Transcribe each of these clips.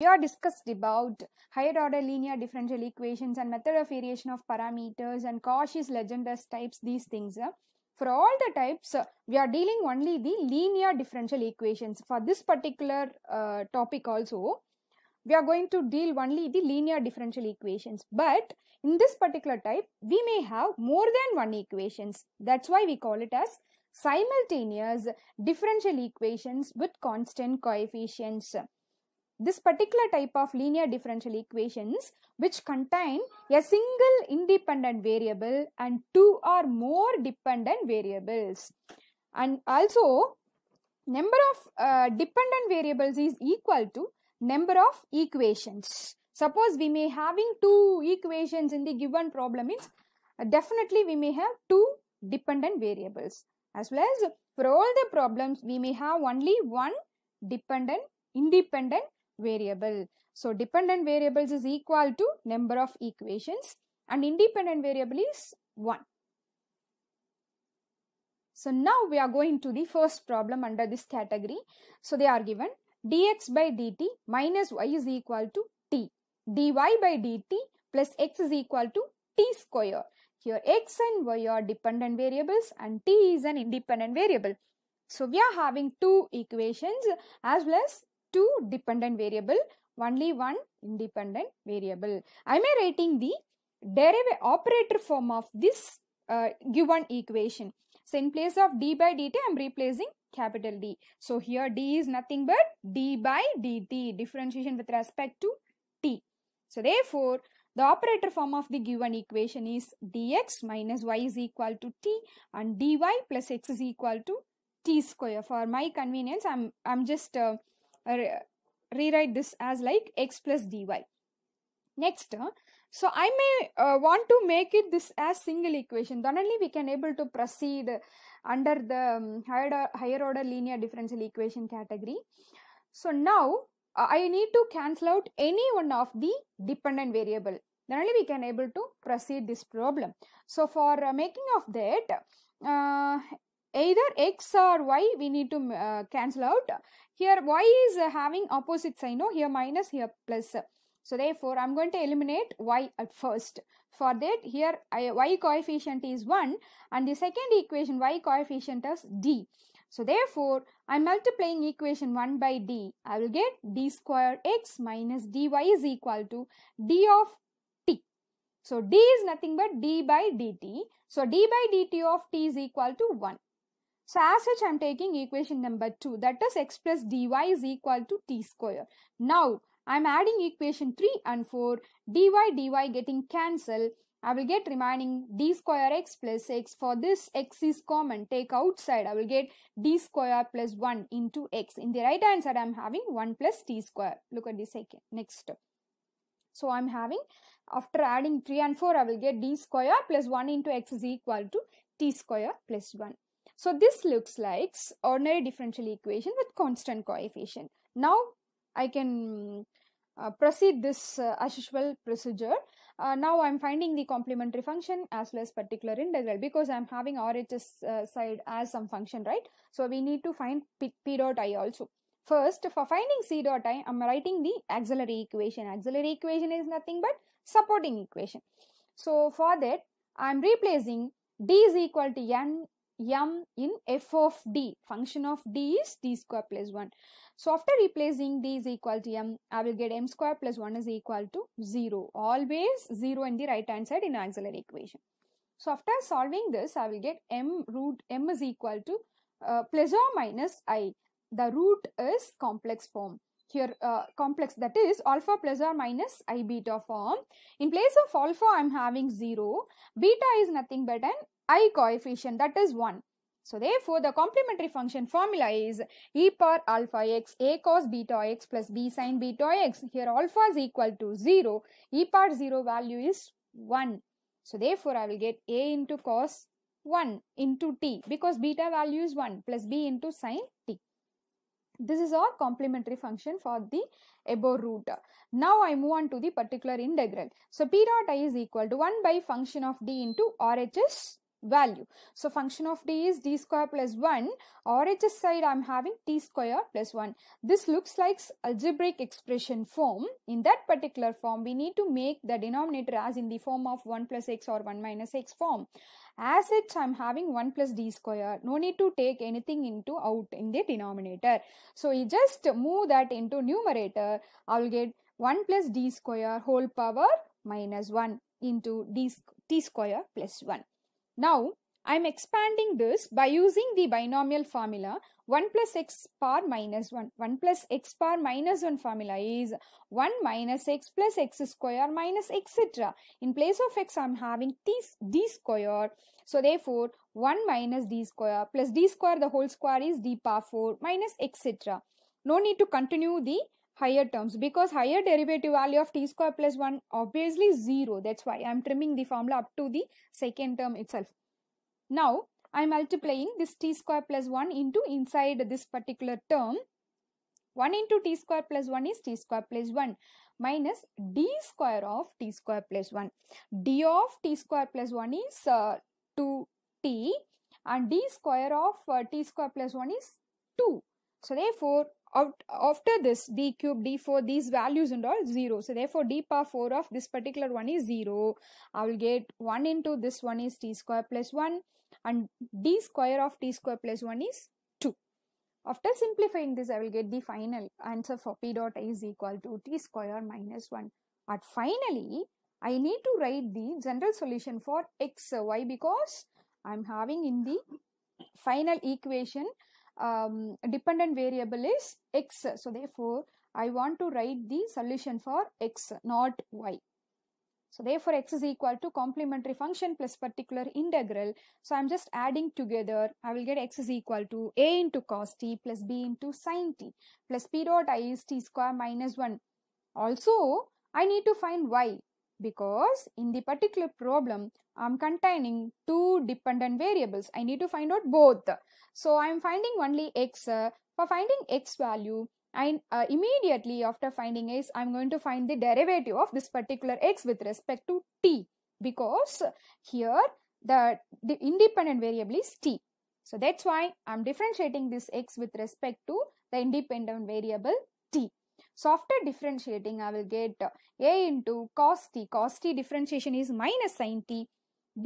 We are discussed about higher order linear differential equations and method of variation of parameters and Cauchy's Legendres types, these things. Uh. For all the types, uh, we are dealing only the linear differential equations. For this particular uh, topic also, we are going to deal only the linear differential equations. But in this particular type, we may have more than one equations. That's why we call it as simultaneous differential equations with constant coefficients this particular type of linear differential equations which contain a single independent variable and two or more dependent variables and also number of uh, dependent variables is equal to number of equations suppose we may having two equations in the given problem means uh, definitely we may have two dependent variables as well as for all the problems we may have only one dependent independent variable. So dependent variables is equal to number of equations and independent variable is 1. So now we are going to the first problem under this category. So they are given dx by dt minus y is equal to t, dy by dt plus x is equal to t square. Here x and y are dependent variables and t is an independent variable. So we are having two equations as well as two dependent variable, only one independent variable. I am writing the derivative operator form of this uh, given equation. So in place of d by dt, I am replacing capital D. So here d is nothing but d by dt, differentiation with respect to t. So therefore, the operator form of the given equation is dx minus y is equal to t and dy plus x is equal to t square. For my convenience, I'm, I'm just... Uh, uh, re rewrite this as like x plus dy. Next, uh, so I may uh, want to make it this as single equation. Then only we can able to proceed under the um, higher, higher order linear differential equation category. So now uh, I need to cancel out any one of the dependent variable. Then only we can able to proceed this problem. So for uh, making of that, uh, either x or y we need to uh, cancel out here y is uh, having opposite sign no here minus here plus so therefore i'm going to eliminate y at first for that here I, y coefficient is 1 and the second equation y coefficient is d so therefore i'm multiplying equation 1 by d i will get d square x minus dy is equal to d of so d is nothing but d by dt. So d by dt of t is equal to 1. So as such, I'm taking equation number 2 that is express dy is equal to t square. Now, I'm adding equation 3 and 4, dy dy getting cancelled. I will get remaining d square x plus x for this x is common take outside I will get d square plus 1 into x in the right hand side I'm having 1 plus t square look at the second next so I'm having after adding 3 and 4 I will get d square plus 1 into x is equal to t square plus 1 so this looks like ordinary differential equation with constant coefficient. Now I can uh, proceed this uh, as usual procedure. Uh, now I'm finding the complementary function as well as particular integral because I'm having RHS uh, side as some function, right? So we need to find P, P dot I also. First, for finding C dot I, I'm writing the auxiliary equation. Auxiliary equation is nothing but supporting equation. So for that, I'm replacing D is equal to N m in f of d function of d is d square plus 1 so after replacing d is equal to m i will get m square plus 1 is equal to 0 always 0 in the right hand side in auxiliary equation so after solving this i will get m root m is equal to uh, plus or minus i the root is complex form here uh, complex that is alpha plus or minus i beta form. In place of alpha I am having 0, beta is nothing but an i coefficient that is 1. So therefore the complementary function formula is e power alpha x a cos beta x plus b sin beta x. Here alpha is equal to 0, e power 0 value is 1. So therefore I will get a into cos 1 into t because beta value is 1 plus b into sin t. This is our complementary function for the above root. Now I move on to the particular integral. So p dot i is equal to 1 by function of d into RHS value. So function of d is d square plus 1 or it is side I am having t square plus 1. This looks like algebraic expression form. In that particular form we need to make the denominator as in the form of 1 plus x or 1 minus x form. As it I am having 1 plus d square. No need to take anything into out in the denominator. So you just move that into numerator. I will get 1 plus d square whole power minus 1 into d, t square plus 1. Now I am expanding this by using the binomial formula 1 plus x power minus 1. 1 plus x power minus 1 formula is 1 minus x plus x square minus etc. In place of x I am having t, d square. So therefore 1 minus d square plus d square the whole square is d power 4 minus etc. No need to continue the higher terms because higher derivative value of t square plus 1 obviously 0 that's why i'm trimming the formula up to the second term itself now i'm multiplying this t square plus 1 into inside this particular term 1 into t square plus 1 is t square plus 1 minus d square of t square plus 1 d of t square plus 1 is uh, 2t and d square of uh, t square plus 1 is 2 so therefore after this d cube d4 these values and all 0 so therefore d power 4 of this particular one is 0 i will get 1 into this one is t square plus 1 and d square of t square plus 1 is 2 after simplifying this i will get the final answer for p dot i is equal to t square minus 1 But finally i need to write the general solution for x y because i'm having in the final equation um, dependent variable is x. So therefore, I want to write the solution for x not y. So therefore x is equal to complementary function plus particular integral. So I'm just adding together. I will get x is equal to a into cos t plus b into sin t plus p dot i is t square minus 1. Also I need to find y because in the particular problem I'm containing two dependent variables. I need to find out both. So I'm finding only x. For finding x value, I uh, immediately after finding x, I'm going to find the derivative of this particular x with respect to t because here the, the independent variable is t. So that's why I'm differentiating this x with respect to the independent variable t. So after differentiating, I will get A into cos t. Cos t differentiation is minus sin t.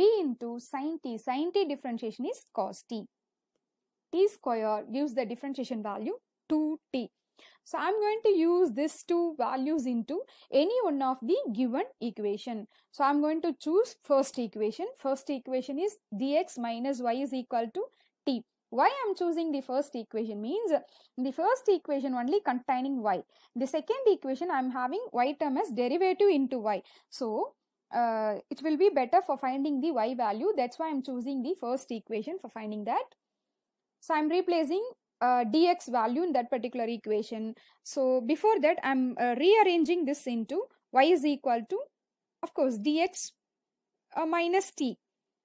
B into sin t. Sin t differentiation is cos t. t square gives the differentiation value 2t. So I'm going to use these two values into any one of the given equation. So I'm going to choose first equation. First equation is dx minus y is equal to t why i'm choosing the first equation means the first equation only containing y the second equation i'm having y term as derivative into y so uh, it will be better for finding the y value that's why i'm choosing the first equation for finding that so i'm replacing uh, dx value in that particular equation so before that i'm uh, rearranging this into y is equal to of course dx uh, minus t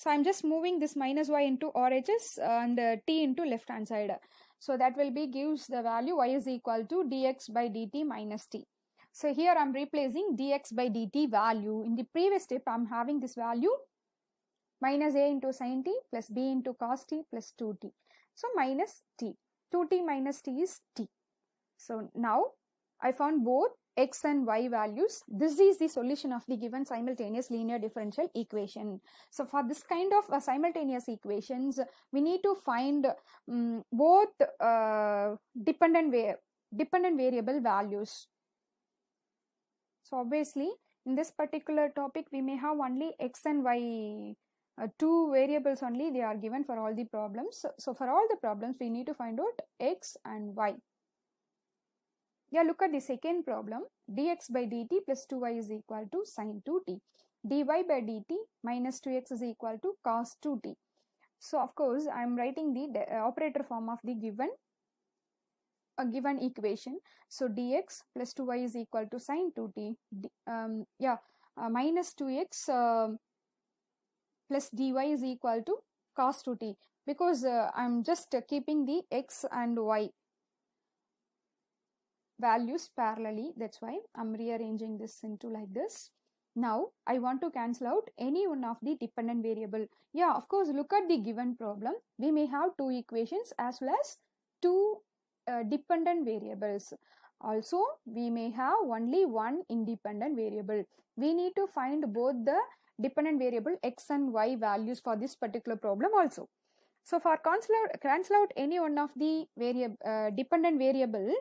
so I'm just moving this minus y into oranges and uh, t into left hand side. So that will be gives the value y is equal to dx by dt minus t. So here I'm replacing dx by dt value. In the previous step, I'm having this value minus a into sin t plus b into cos t plus 2t. So minus t. 2t minus t is t. So now I found both x and y values. This is the solution of the given simultaneous linear differential equation. So for this kind of uh, simultaneous equations, we need to find um, both uh, dependent, va dependent variable values. So obviously, in this particular topic, we may have only x and y uh, two variables only they are given for all the problems. So, so for all the problems, we need to find out x and y. Yeah, look at the second problem. dx by dt plus 2y is equal to sine 2t. dy by dt minus 2x is equal to cos 2t. So, of course, I am writing the uh, operator form of the given a given equation. So, dx plus 2y is equal to sine 2t. D, um, yeah, uh, minus 2x uh, um, plus dy is equal to cos 2t because uh, I'm just uh, keeping the x and y values parallelly. That's why I'm rearranging this into like this. Now I want to cancel out any one of the dependent variable. Yeah, of course, look at the given problem. We may have two equations as well as two uh, dependent variables. Also, we may have only one independent variable. We need to find both the dependent variable x and y values for this particular problem also. So for cancel out, cancel out any one of the variable, uh, dependent variable,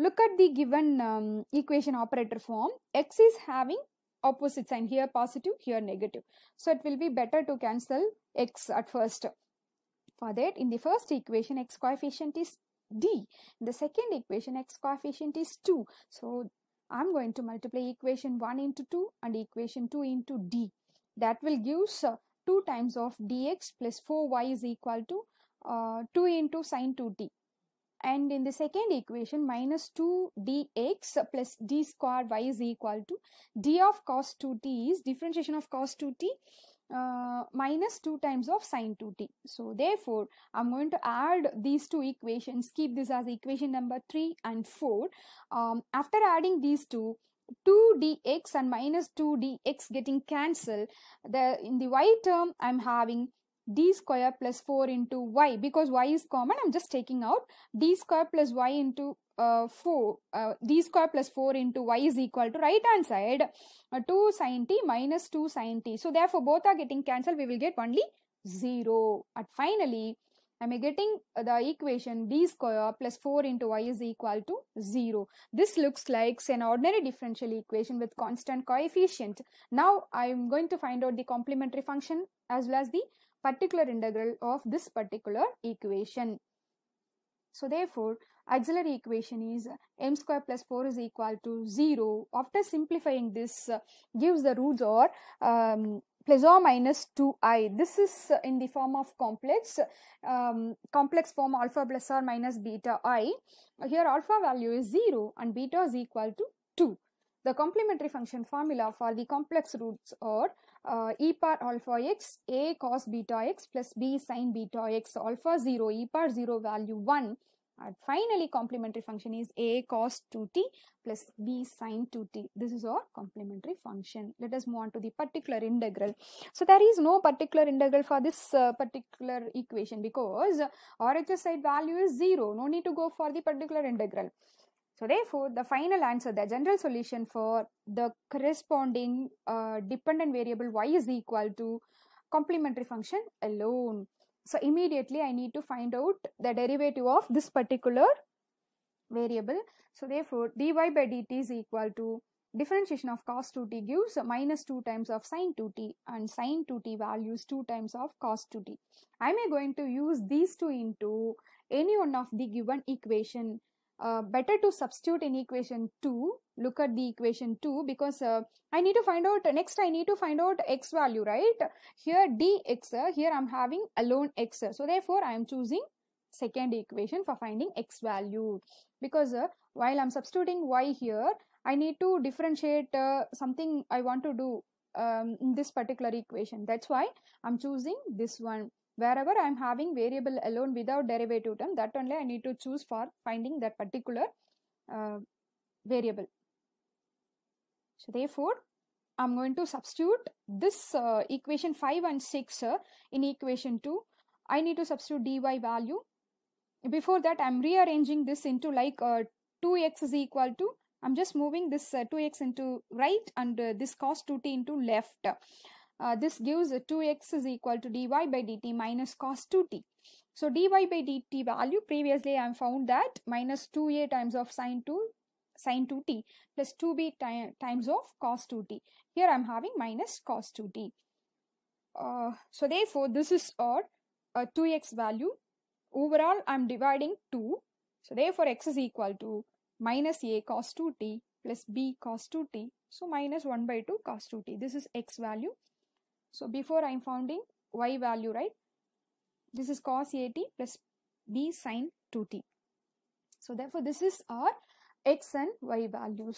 Look at the given um, equation operator form. X is having opposite sign here positive, here negative. So it will be better to cancel X at first. For that, in the first equation, X coefficient is D. In the second equation, X coefficient is 2. So I'm going to multiply equation 1 into 2 and equation 2 into D. That will give uh, 2 times of dx plus 4y is equal to uh, 2 into sine 2t. And in the second equation, minus 2dx plus d square y is equal to d of cos 2t is differentiation of cos 2t uh, minus 2 times of sine 2t. So therefore, I'm going to add these two equations, keep this as equation number 3 and 4. Um, after adding these two, 2dx and minus 2dx getting cancelled, the, in the y term, I'm having d square plus 4 into y because y is common I'm just taking out d square plus y into uh, 4 uh, d square plus 4 into y is equal to right hand side uh, 2 sin t minus 2 sin t so therefore both are getting cancelled we will get only 0 and finally I'm getting the equation d square plus 4 into y is equal to 0. This looks like an ordinary differential equation with constant coefficient. Now I'm going to find out the complementary function as well as the particular integral of this particular equation. So therefore, auxiliary equation is m square plus 4 is equal to 0. After simplifying this uh, gives the roots or um, plus or minus 2i. This is in the form of complex, um, complex form alpha plus or minus beta i. Here alpha value is 0 and beta is equal to 2. The complementary function formula for the complex roots are uh, e power alpha x a cos beta x plus b sine beta x alpha 0 e power 0 value 1 and finally complementary function is a cos 2t plus b sine 2t. This is our complementary function. Let us move on to the particular integral. So there is no particular integral for this uh, particular equation because RHS side value is 0. No need to go for the particular integral. So therefore, the final answer, the general solution for the corresponding uh, dependent variable y is equal to complementary function alone. So immediately I need to find out the derivative of this particular variable. So therefore, dy by dt is equal to differentiation of cos 2t gives minus 2 times of sine 2t and sine 2t values 2 times of cos 2t. I am going to use these two into any one of the given equation uh, better to substitute in equation 2 look at the equation 2 because uh, I need to find out next I need to find out x value right here dx uh, here I'm having alone x uh, so therefore I am choosing second equation for finding x value because uh, while I'm substituting y here I need to differentiate something I want to do um, in this particular equation that's why I'm choosing this one wherever I'm having variable alone without derivative term that only I need to choose for finding that particular uh, variable. So therefore I'm going to substitute this uh, equation 5 and 6 uh, in equation 2. I need to substitute dy value. Before that I'm rearranging this into like 2x uh, is equal to I'm just moving this 2x uh, into right and uh, this cos 2t into left. Uh, this gives 2x is equal to dy by dt minus cos 2t. So dy by dt value previously I found that minus 2a times of sine 2 sine 2t plus 2b times of cos 2t. Here I am having minus cos 2t. Uh, so therefore this is our uh, 2x value. Overall I am dividing 2. So therefore x is equal to minus a cos 2t plus b cos 2t. So minus 1 by 2 cos 2t. This is x value. So before I am finding y value, right? This is cos AT plus B sine 2t. So therefore this is our x and y values.